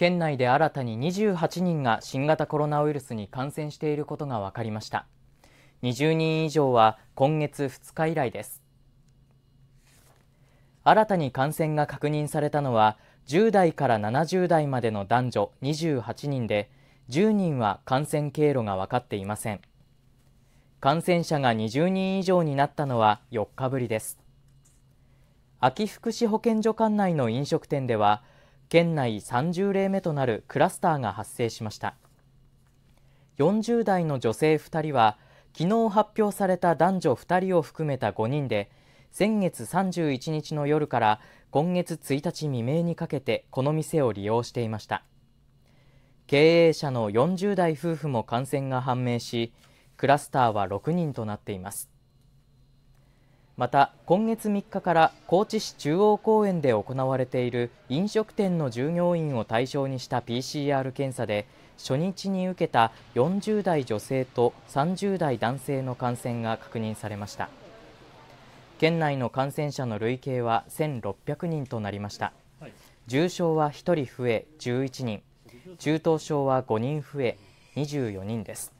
県内で新たに28人が新型コロナウイルスに感染していることが分かりました20人以上は今月2日以来です新たに感染が確認されたのは10代から70代までの男女28人で10人は感染経路が分かっていません感染者が20人以上になったのは4日ぶりです秋福祉保健所管内の飲食店では県内30例目となるクラスターが発生しました40代の女性2人は昨日発表された男女2人を含めた5人で先月31日の夜から今月1日未明にかけてこの店を利用していました経営者の40代夫婦も感染が判明しクラスターは6人となっていますまた今月3日から高知市中央公園で行われている飲食店の従業員を対象にした PCR 検査で初日に受けた40代女性と30代男性の感染が確認されました県内の感染者の累計は1600人となりました重症は1人増え11人中等症は5人増え24人です